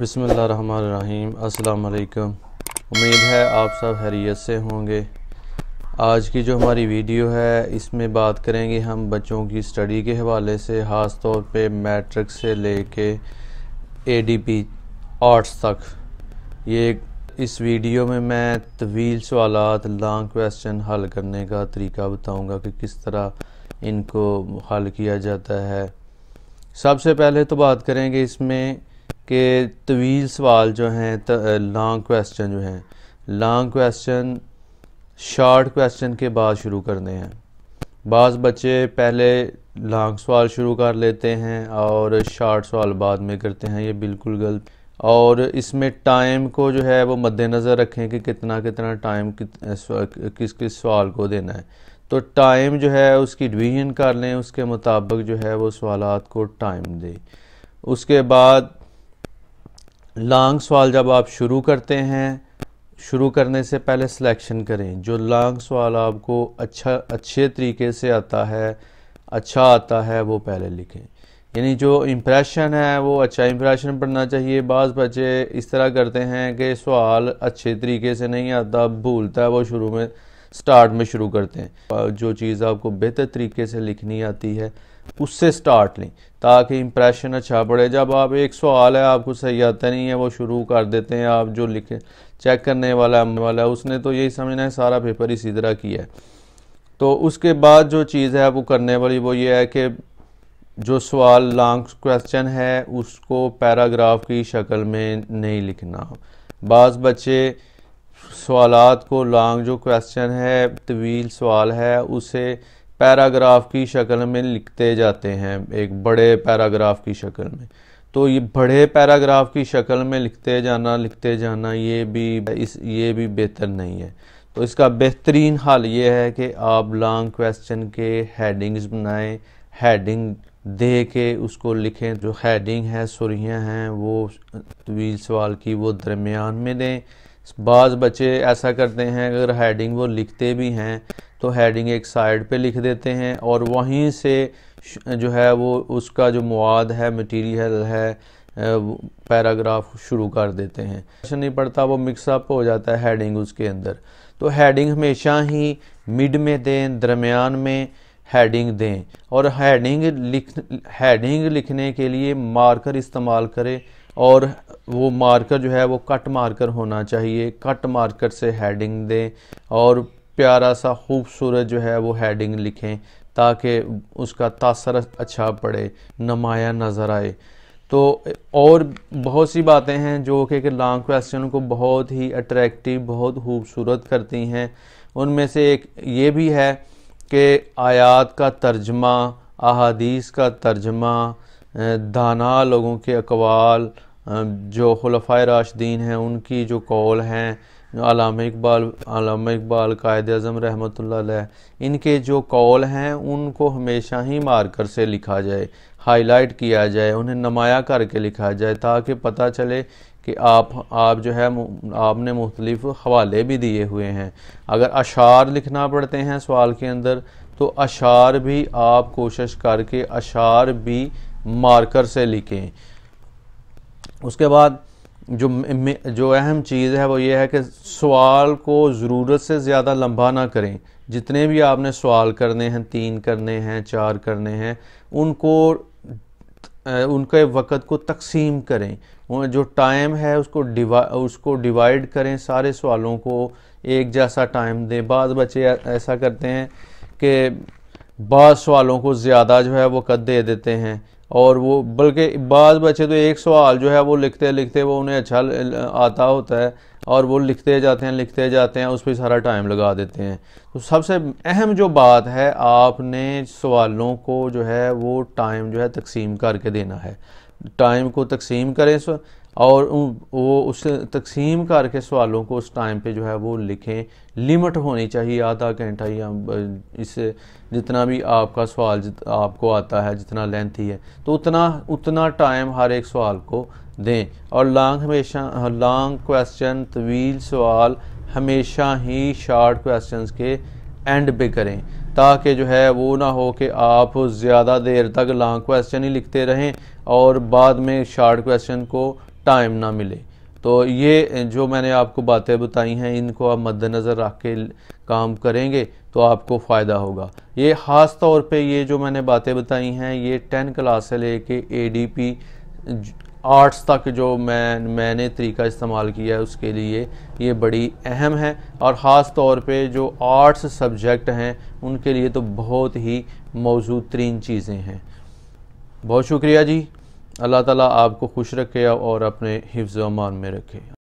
बसमीम अस्सलाम उम्मीद है आप सब हैरियत से होंगे आज की जो हमारी वीडियो है इसमें बात करेंगे हम बच्चों की स्टडी के हवाले से ख़ास तौर पे मैट्रिक से लेके एडीपी आर्ट्स तक ये इस वीडियो में मैं तवील सवाल लॉन्ग क्वेश्चन हल करने का तरीका बताऊंगा कि किस तरह इनको हल किया जाता है सबसे पहले तो बात करेंगे इसमें कि तवील सवाल जो हैं लॉन्ग क्वेश्चन जो हैं लॉन्ग क्वेश्चन शार्ट क्वेश्चन के बाद शुरू करने हैं बाज़ बच्चे पहले लॉन्ग सवाल शुरू कर लेते हैं और शार्ट सवाल बाद में करते हैं ये बिल्कुल गलत और इसमें टाइम को जो है वो मद्देनज़र रखें कि कितना कितना टाइम किस किस सवाल को देना है तो टाइम जो है उसकी डिवीजन कर लें उसके मुताबिक जो है वो सवाल को टाइम दें उसके बाद लॉन्ग सवाल जब आप शुरू करते हैं शुरू करने से पहले सिलेक्शन करें जो लॉन्ग सवाल आपको अच्छा अच्छे तरीके से आता है अच्छा आता है वो पहले लिखें यानी जो इम्प्रेशन है वो अच्छा इम्प्रेशन पढ़ना चाहिए बाज़ बच्चे इस तरह करते हैं कि सवाल अच्छे तरीके से नहीं आता भूलता है वो शुरू में स्टार्ट में शुरू करते हैं जो चीज़ आपको बेहतर तरीके से लिखनी आती है उससे स्टार्ट लें ताकि इंप्रेशन अच्छा पड़े जब आप एक सवाल है आपको सही आता नहीं है वो शुरू कर देते हैं आप जो लिखे चेक करने वाला वाला उसने तो यही समझना है सारा पेपर इसी तरह किया है तो उसके बाद जो चीज़ है वो करने वाली वो ये है कि जो सवाल लॉन्ग क्वेश्चन है उसको पैराग्राफ की शक्ल में नहीं लिखना बाज़ बच्चे सवाल को लॉन्ग जो क्वेश्चन है तवील सवाल है उसे पैराग्राफ की शक्ल में लिखते जाते हैं एक बड़े पैराग्राफ की शक्ल में तो ये बड़े पैराग्राफ की शक्ल में लिखते जाना लिखते जाना ये भी इस ये भी बेहतर नहीं है तो इसका बेहतरीन हाल ये है कि आप लॉन्ग क्वेश्चन के हेडिंग्स बनाएं हेडिंग दे के उसको लिखें जो हेडिंग है सुरियाँ हैं वो तवील सवाल की वो दरमियान में दें बाज़ बच्चे ऐसा करते हैं अगर हेडिंग वो लिखते भी हैं तो हेडिंग एक साइड पे लिख देते हैं और वहीं से जो है वो उसका जो मवाद है मटेरियल है पैराग्राफ शुरू कर देते हैं अच्छा नहीं पड़ता वो मिक्सअप हो जाता है हेडिंग उसके अंदर तो हेडिंग हमेशा ही मिड में दें दरमियान में हेडिंग दें और हेडिंग लिख हेडिंग लिखने के लिए मार्कर इस्तेमाल करें और वो मार्कर जो है वो कट मार्कर होना चाहिए कट मार्कर से हेडिंग दें और प्यारा सा खूबसूरत जो है वो हेडिंग लिखें ताकि उसका तासर अच्छा पड़े नमाया नज़र आए तो और बहुत सी बातें हैं जो कि लॉन्ग क्वेश्चन को बहुत ही अट्रैक्टिव बहुत खूबसूरत करती हैं उनमें से एक ये भी है कि आयात का तर्जमा अहादीस का तर्जमा दाना लोगों के अकवाल जो खलफ़ा राशदीन हैं उनकी जो कौल हैं इकबाल इकबाल कायद अजम रहमत इनके जो कौल हैं उनको हमेशा ही मार्कर से लिखा जाए हाईलाइट किया जाए उन्हें नमाया करके लिखा जाए ताकि पता चले कि आप आप जो है आपने मुख्तलिफ़ हवाले भी दिए हुए हैं अगर अशार लिखना पड़ते हैं सवाल के अंदर तो अशार भी आप कोशिश करके अशार भी मार्कर से लिखें उसके बाद जो जो अहम चीज़ है वो ये है कि सवाल को ज़रूरत से ज़्यादा लंबा ना करें जितने भी आपने सवाल करने हैं तीन करने हैं चार करने हैं उनको उनके वक़्त को तकसीम करें जो टाइम है उसको डिवा उसको डिवाइड करें सारे सवालों को एक जैसा टाइम दें बाद बच्चे ऐसा करते हैं कि बाद सवालों को ज़्यादा जो है वो कद दे देते हैं और वो बल्कि बाद बच्चे तो एक सवाल जो है वो लिखते लिखते वो उन्हें अच्छा आता होता है और वो लिखते जाते हैं लिखते जाते हैं उस पर सारा टाइम लगा देते हैं तो सबसे अहम जो बात है आपने सवालों को जो है वो टाइम जो है तकसीम करके देना है टाइम को तकसीम करें और वो उस तकसीम करके सवालों को उस टाइम पे जो है वो लिखें लिमिट होनी चाहिए आधा घंटा या इस जितना भी आपका सवाल आपको आता है जितना लेंथी है तो उतना उतना टाइम हर एक सवाल को दें और लॉन्ग हमेशा लॉन्ग क्वेश्चन तवील सवाल हमेशा ही शॉर्ट क्वेश्चंस के एंड पे करें ताकि जो है वो ना हो कि आप ज़्यादा देर तक लॉन्ग क्वेश्चन ही लिखते रहें और बाद में शार्ट क्वेश्चन को टाइम ना मिले तो ये जो मैंने आपको बातें बताई हैं इनको आप मद्दनज़र रख के काम करेंगे तो आपको फ़ायदा होगा ये ख़ास तौर पे ये जो मैंने बातें बताई हैं ये टेन क्लास से कर ए डी पी आर्ट्स तक जो मैं मैंने तरीका इस्तेमाल किया है उसके लिए ये बड़ी अहम है और ख़ास तौर पे जो आर्ट्स सब्जेक्ट हैं उनके लिए तो बहुत ही मौजूद तरीन चीज़ें हैं बहुत शुक्रिया जी अल्लाह ताला आपको खुश रखे और अपने हिफ्ज़ अमान में रखे